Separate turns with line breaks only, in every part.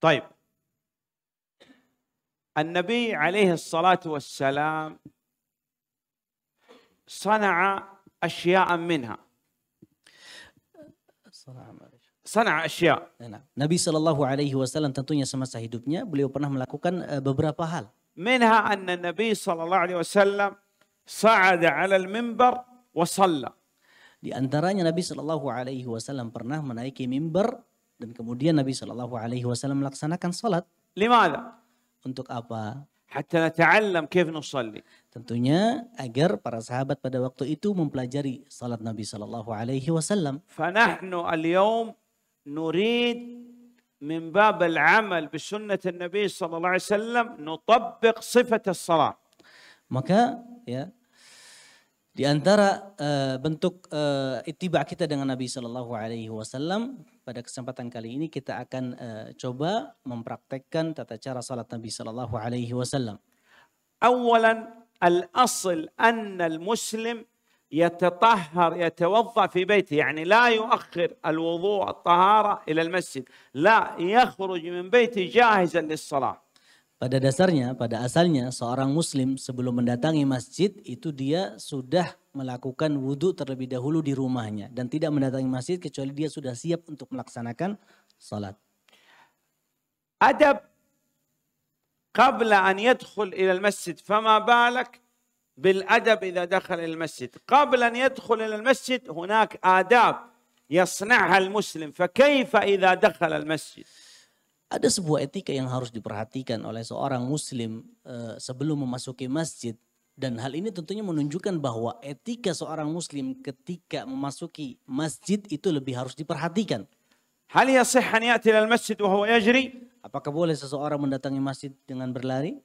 طيب النبي عليه الصلاه والسلام صنع اشياء منها صنع صنع أشياء. Nah,
Nabi Shallallahu Alaihi Wasallam tentunya semasa hidupnya beliau pernah melakukan beberapa hal.
منها أن النبي صلى الله عليه وسلم صعد على المنبر وصلى.
Di antaranya Nabi Shallallahu Alaihi Wasallam pernah menaiki mimbar Dan kemudian Nabi Shallallahu Alaihi Wasallam melaksanakan sholat. Limada? Untuk apa? Hatta
nata'allam kif nusalli.
Tentunya agar para sahabat pada waktu itu mempelajari salat Nabi Shallallahu Alaihi Wasallam.
Fanahnu al-yawm nurid من باب العمل بسنة النبي صلى الله عليه وسلم نطبق صفة الصلاة.
Maka ya di antara uh, bentuk uh, ittiba kita dengan Nabi Shallallahu Alaihi Wasallam pada kesempatan kali ini kita akan uh, coba mempraktekkan tata cara salat Nabi Shallallahu Alaihi Wasallam.
Awalan al-asl an al-muslim يتطهر يتوضا في بيته يعني لا يؤخر الوضوء الطهاره الى المسجد لا يخرج من بيته جاهزا للصلاه
pada dasarnya, pada asalnya seorang muslim sebelum mendatangi masjid itu dia sudah melakukan wudhu terlebih dahulu di rumahnya. Dan tidak mendatangi masjid kecuali dia sudah siap untuk melaksanakan salat.
Adab qabla an yadkhul ila masjid fama balak بالادب masjid. Qabla an قبل ان masjid, الى adab yasna'ha al muslim. المسلم فكيف dakhal al masjid
ada sebuah etika yang harus diperhatikan oleh seorang muslim eh, sebelum memasuki masjid dan hal ini tentunya menunjukkan bahwa etika seorang muslim ketika memasuki masjid itu lebih harus diperhatikan. Hal yasih an ya'ti ila masjid wa yajri? Apakah boleh seseorang mendatangi masjid dengan berlari?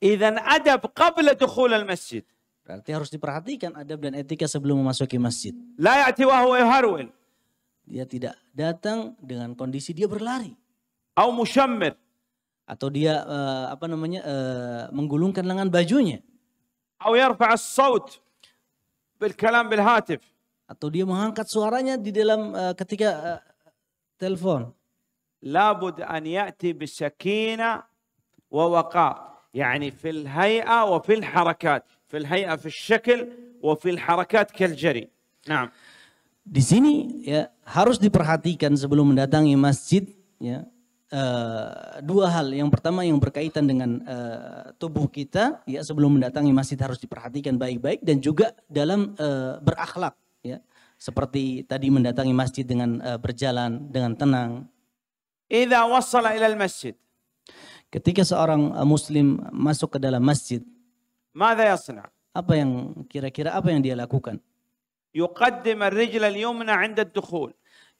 Idzan adab qabla dukhul al-masjid. Berarti harus diperhatikan adab dan etika sebelum memasuki masjid. La ya'ti wa huwa dia tidak datang dengan kondisi dia berlari. Au musyammir. Atau dia uh, apa namanya uh, menggulungkan lengan bajunya. Au yarfa' as-saut
bil kalam bil hatif. Atau dia mengangkat suaranya di dalam uh, ketika uh, telepon. Labud an ya'ti bisakina wa waqar. wa fil harakat fil haya fil shakl wa fil harakat kal jari. نعم
di sini
ya harus
diperhatikan sebelum mendatangi masjid ya e, dua hal. Yang pertama yang berkaitan dengan e, tubuh kita, ya sebelum mendatangi masjid harus diperhatikan baik-baik dan juga dalam e, berakhlak, ya seperti tadi mendatangi masjid dengan e, berjalan dengan tenang. Idza wassala ila masjid. Ketika seorang muslim masuk ke dalam masjid, Apa yang kira-kira apa yang dia lakukan?
yuqaddim ar-rijl al-yumna 'inda ad-dukhul.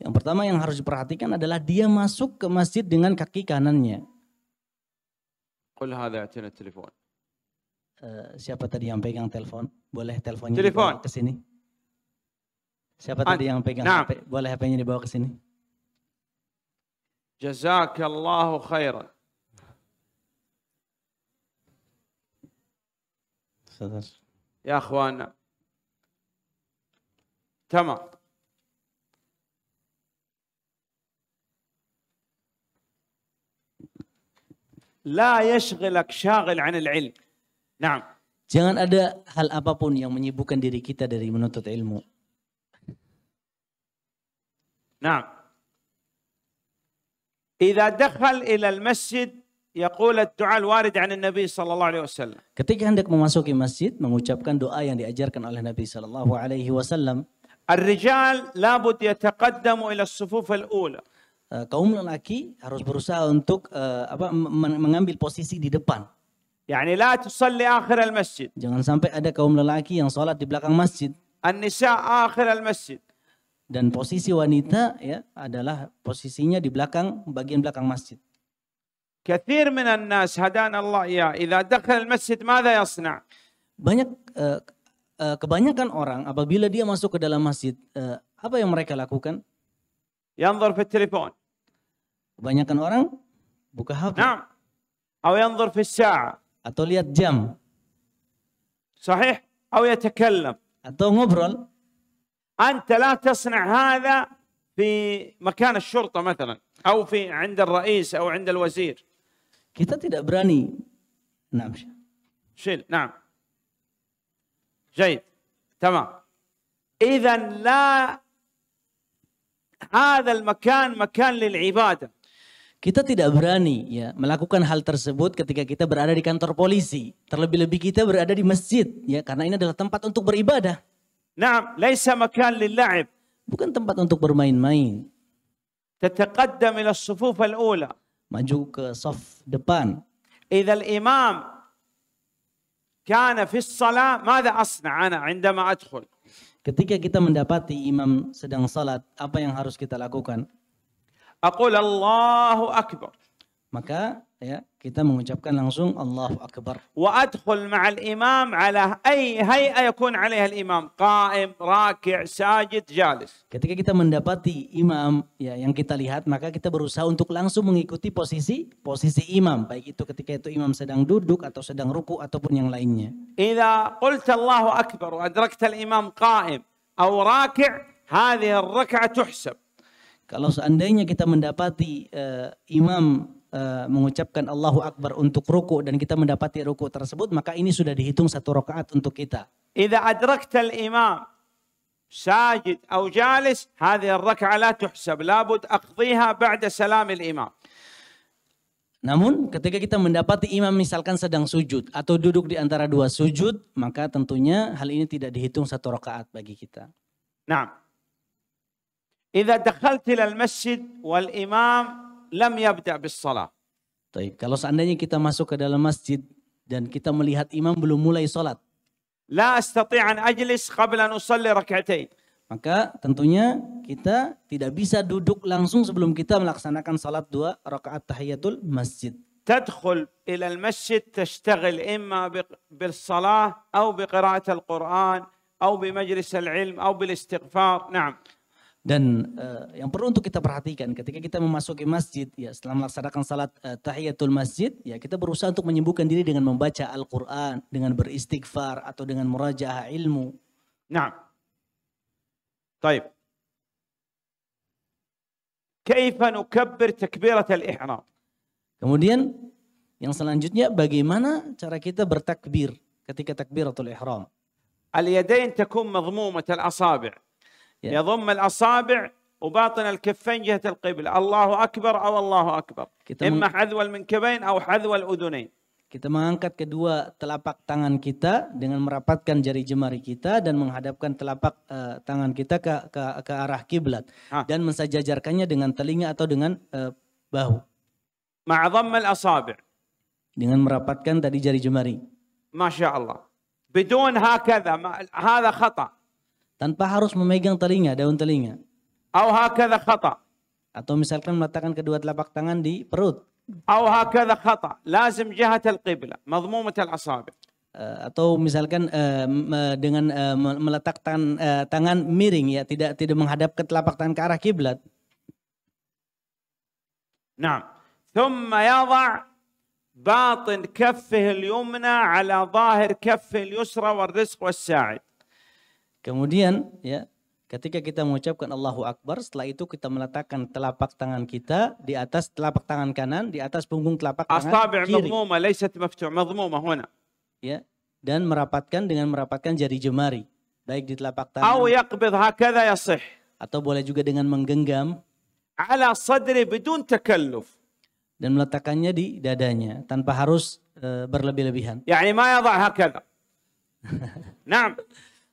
Yang pertama
yang harus diperhatikan adalah dia masuk ke masjid dengan kaki kanannya.
Qul hadha atina telepon.
Uh, siapa tadi yang pegang telepon? Boleh
teleponnya telepon. ke sini? Siapa An ah, tadi yang pegang nah. HP?
Boleh HP-nya dibawa ke sini?
Jazakallahu khairan. Ya akhwan, تمام لا يشغلك شاغل عن العلم نعم
Jangan ada hal apapun yang menyibukkan diri kita dari menuntut ilmu.
نعم إذا دخل إلى المسجد يقول الدعاء الوارد عن النبي صلى الله عليه وسلم.
Ketika hendak memasuki masjid mengucapkan doa yang diajarkan oleh Nabi sallallahu alaihi wasallam. الرجال لابد يتقدموا الصفوف eh, kaum lelaki harus berusaha untuk uh, apa mengambil posisi di depan. يعني لا تصلي المسجد. Jangan sampai ada kaum lelaki yang salat di belakang masjid. النساء المسجد. Dan posisi wanita ya
adalah posisinya di belakang bagian belakang masjid. كثير من الناس هدانا الله دخل المسجد ماذا يصنع؟ Banyak uh, Eh,
kebanyakan orang apabila dia masuk ke dalam masjid, uh, apa yang mereka lakukan?
Yanzur fi telepon. Kebanyakan orang buka HP. Naam. Atau yanzur fi Atau lihat jam. Sahih. Atau yatakallam. Atau ngobrol. Anta la tasna' hadha fi makan asy-syurta mathalan atau fi 'inda ar-ra'is atau 'inda al-wazir. Kita tidak berani. Naam. Syil, naam. جيد تمام إذا لا هذا
المكان مكان للعبادة Kita tidak berani ya melakukan hal tersebut ketika kita berada di kantor polisi. Terlebih-lebih kita berada di masjid ya karena ini adalah tempat untuk beribadah. نعم ليس مكان للعب Bukan tempat untuk bermain-main.
تتقدم الصفوف Maju ke saf depan. Idza كان في الصلاة ماذا أصنع أنا عندما أدخل
Ketika kita mendapati imam sedang salat, apa yang harus kita lakukan?
أقول الله أكبر
maka ya kita mengucapkan langsung Allahu akbar
wa adkhul ma'al imam ala ay hay'a yakun 'alayha al-imam qa'im raki' sajid jalis ketika kita
mendapati imam ya yang kita lihat maka kita berusaha untuk langsung mengikuti posisi posisi imam baik itu ketika itu imam sedang duduk atau sedang ruku ataupun yang lainnya
idza qult Allahu akbar wa adrakta al-imam qa'im aw raki' hadhihi ar-rak'ah tuhsab
kalau seandainya kita mendapati uh, imam Eh, mengucapkan Allahu Akbar untuk ruku dan kita mendapati ruku tersebut, maka ini sudah dihitung satu rakaat untuk kita.
إذا أدركت الإمام ساجد أو جالس هذه الركعة لا تحسب aqdhiha ba'da بعد al الإمام
Namun ketika kita mendapati imam misalkan sedang sujud atau duduk di antara dua sujud, maka tentunya hal ini tidak dihitung
satu rakaat bagi kita.
Nah, jika
إذا al Masjid wal Imam lam yabda' bis salah.
Baik, kalau seandainya kita masuk ke dalam masjid dan kita melihat imam belum mulai salat. La astati' an ajlis qabla an usalli rak'atain. Maka tentunya kita tidak bisa duduk langsung sebelum kita melaksanakan salat dua rakaat tahiyatul masjid. al masjid,
imma تدخل إلى bi تشتغل al quran, أو bi majlis al ilm, العلم أو istighfar. نعم
dan uh, yang perlu untuk kita perhatikan ketika kita memasuki masjid, ya setelah melaksanakan salat uh, tahiyatul masjid, ya kita berusaha untuk menyembuhkan diri dengan membaca Al-Quran, dengan beristighfar atau dengan merajah ilmu.
Nah, طيب كيف نكبر تكبيرة الإحرام Kemudian yang
selanjutnya bagaimana cara kita bertakbir ketika takbiratul ihram?
Al-yadain takun madmumah al-asabi' yeah. يضم الأصابع وباطن الكفين جهة القبلة الله أكبر أو الله أكبر kita إما حذو المنكبين أو حذو الأذنين
Kita mengangkat kedua telapak tangan kita dengan merapatkan jari jemari kita dan menghadapkan telapak uh, tangan kita ke, ke, ke arah kiblat ah. dan mensejajarkannya dengan telinga atau dengan uh, bahu.
Ma'dhammal asabi'
dengan merapatkan tadi jari jemari.
Masya Allah. Bidun hakadha, hada khata
tanpa harus memegang telinga, daun telinga. Atau misalkan meletakkan kedua telapak tangan di perut.
Eh,
atau misalkan eh, eh, dengan meletakkan tangan miring ya tidak tidak menghadap ke telapak tangan ke arah kiblat.
Nah, ثم يضع باطن كفه اليمنى على ظاهر كفه اليسرى والرزق والساعد
Kemudian ya, ketika kita mengucapkan Allahu Akbar, setelah itu kita meletakkan telapak tangan kita di atas telapak tangan kanan, di atas punggung telapak tangan kiri. Ya, dan merapatkan dengan merapatkan jari jemari, baik di telapak tangan. Atau boleh juga dengan menggenggam.
Ala sadri takalluf
dan meletakkannya di dadanya tanpa harus eh, berlebih-lebihan.
Yani ma yadha hakadha. Naam.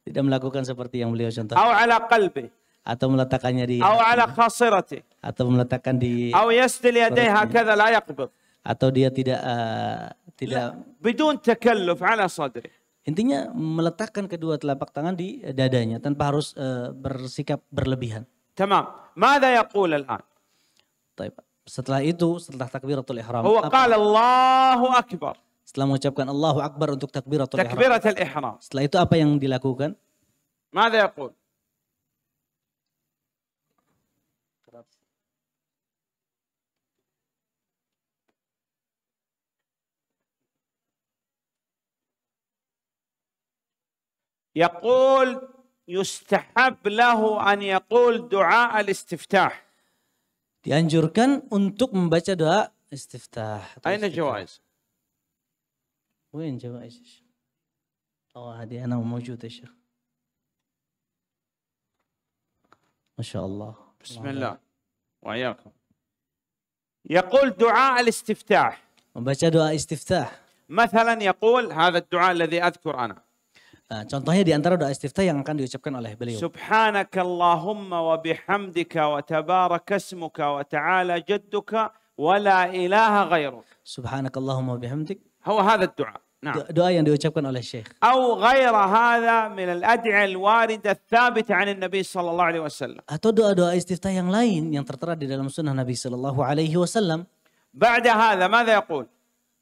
Tidak melakukan seperti yang beliau contoh Atau ala qalbi. Atau meletakkannya di. Atau ala
khasirati.
Atau meletakkan di. Atau yasdil yadayhi hakadha la yaqbid. Atau dia tidak uh,
tidak. Bidun takalluf ala sadri.
Intinya meletakkan kedua telapak tangan di dadanya tanpa harus uh, bersikap berlebihan. Tamam. Mada yaqul al-an? Baik. Setelah itu, setelah takbiratul ihram. Huwa qala
Allahu akbar.
Setelah mengucapkan Allahu Akbar untuk takbiratul ihram. Takbiratul ihram. Setelah itu apa yang dilakukan?
Mada yaqul? يقول يستحب له أن يقول دعاء الاستفتاح
dianjurkan untuk membaca doa istiftah.
Aina jawaiz?
وين جوائز يا شيخ؟ اه هذه انا موجود يا شيخ ما شاء الله
بسم الله الله. وياكم يقول دعاء الاستفتاح وباش دعاء
استفتاح
مثلا يقول هذا الدعاء الذي اذكر انا
Contohnya di antara doa istiftah yang akan diucapkan oleh beliau.
Subhanaka Allahumma wa bihamdika wa tabaraka ismuka wa ta'ala jadduka wa la ilaha ghairuk. Subhanaka Allahumma wa bihamdika هو هذا الدعاء نعم
دعاء yang diucapkan oleh Syekh
أو غير هذا من الأدعية الواردة الثابتة عن النبي صلى الله عليه وسلم
atau doa-doa istiftah yang lain yang tertera di dalam sunnah Nabi sallallahu alaihi wasallam بعد هذا ماذا يقول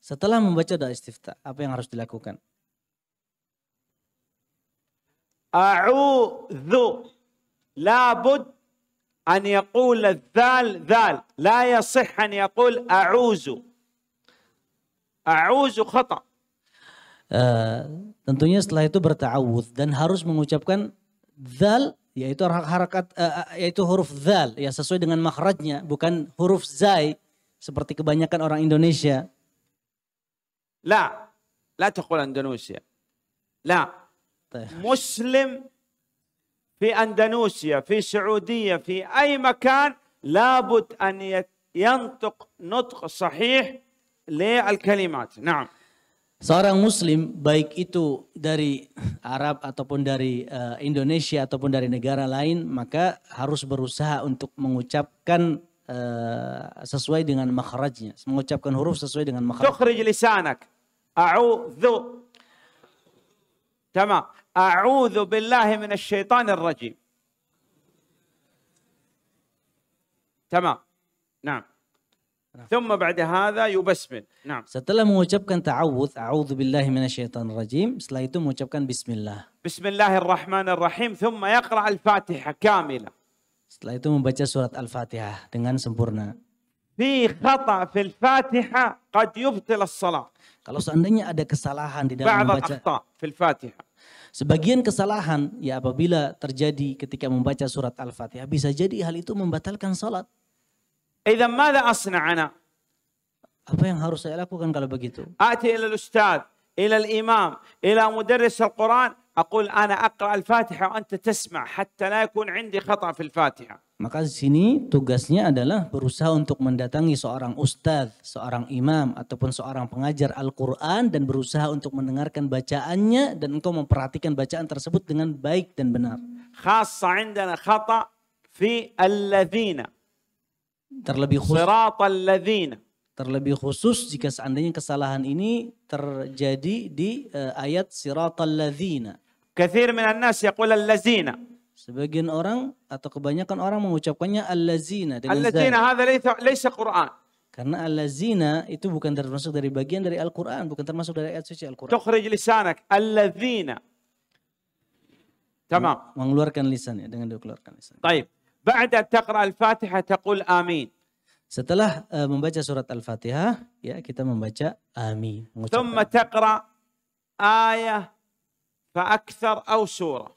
setelah membaca doa istiftah apa yang harus dilakukan
أعوذ لابد أن يقول الذال ذال لا يصح أن يقول أعوذ A'uzu khata.
Uh, tentunya setelah itu berta'awudz dan harus mengucapkan zal yaitu harakat uh, yaitu huruf zal ya sesuai dengan makhrajnya bukan huruf zai seperti kebanyakan orang Indonesia.
La, la taqul Indonesia. La. Muslim في أندونيسيا في السعودية في أي makan labut an yantuq nutq صحيح kalimat. Nah,
Seorang muslim baik itu dari Arab ataupun dari uh, Indonesia ataupun dari negara lain maka harus berusaha untuk mengucapkan uh, sesuai dengan makhrajnya, mengucapkan huruf sesuai dengan makhraj.
Tukhrij lisanak. A'udzu. Tamam. A'udzu billahi minasy syaithanir rajim. Tamam. Naam. ثم بعد هذا يبسمل نعم
setelah mengucapkan ta'awudz a'udzu billahi minasyaitonir rajim setelah itu mengucapkan bismillah
bismillahirrahmanirrahim ثم يقرأ الفاتحة كاملة
setelah itu membaca surat al-fatihah dengan sempurna
في خطأ في الفاتحة قد يبطل الصلاة
kalau seandainya ada kesalahan di dalam membaca في الفاتحة Sebagian kesalahan ya apabila terjadi ketika membaca surat Al-Fatihah bisa jadi hal itu membatalkan salat.
إذا mada أصنع
Apa yang harus saya lakukan kalau begitu?
آتي ila الأستاذ إلى الإمام إلى مدرس ana aqra al-fatiha wa anta tasma' hatta la yakun indi khata' fil-fatiha.
Maka di sini tugasnya adalah berusaha untuk mendatangi seorang ustadz, seorang imam, ataupun seorang pengajar Al-Quran dan berusaha untuk mendengarkan bacaannya dan engkau memperhatikan bacaan tersebut dengan baik dan benar. Khasa
indana khata
fi alladhina Terlebih khusus. Terlebih khusus jika seandainya kesalahan ini terjadi di uh, ayat siratal ladzina. كثير من nas يقول allazina. Sebagian orang atau kebanyakan orang mengucapkannya allazina dengan Allazina
hadza ليس laysa Qur'an.
Karena allazina itu bukan termasuk dari bagian dari
Al-Qur'an, bukan termasuk dari ayat suci Al-Qur'an. Tukhrij lisanak allazina.
Tamam. Mengeluarkan lisannya dengan dikeluarkan lisan.
Baik. بعد أن تقرأ تقول
Setelah uh, membaca surat Al-Fatihah, ya kita membaca amin.
ثم تقرأ آية فأكثر أو سورة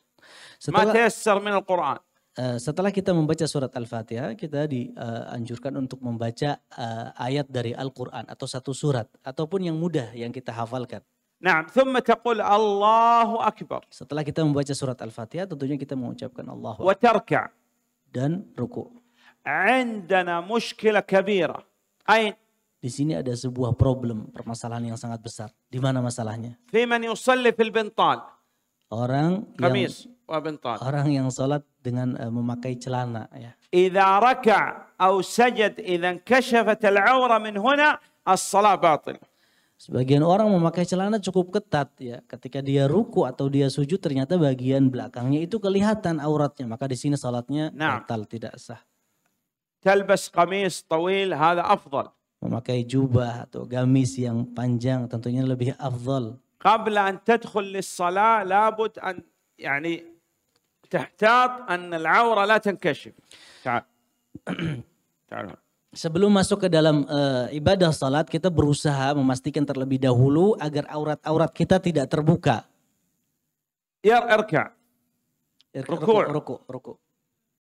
setelah, ما تيسر من uh,
setelah kita membaca surat Al-Fatihah, kita dianjurkan eh, uh, untuk membaca uh, ayat dari Al-Quran atau satu surat, ataupun yang mudah yang kita hafalkan. Nah, ثم تقول Setelah kita membaca surat Al-Fatihah, tentunya kita mengucapkan Allah. وتركع
dan ruku. Indana muskila kabira. Ain.
Di sini ada sebuah problem, permasalahan yang sangat besar. Di mana masalahnya?
Fi man yusalli fil bintal. Orang Kamis yang wa bintal. Orang
yang salat dengan uh, memakai celana ya.
Idza raka'a aw sajad idza kashafat al-'awra min huna as-salah batil.
Sebagian orang memakai celana cukup ketat ya. Ketika dia ruku atau dia sujud ternyata bagian belakangnya itu kelihatan auratnya. Maka di sini salatnya nah. batal tidak sah. Talbas
qamis tawil hada afdal.
Memakai jubah atau gamis yang panjang tentunya lebih afdal.
Qabla an tadkhul lis salat labud an yani tahtat an al awra la tankashif. Ta'al. Ta'al
sebelum masuk ke dalam uh, ibadah salat kita berusaha memastikan terlebih dahulu agar aurat-aurat kita tidak terbuka. Ya erka. Ruku. Ruku.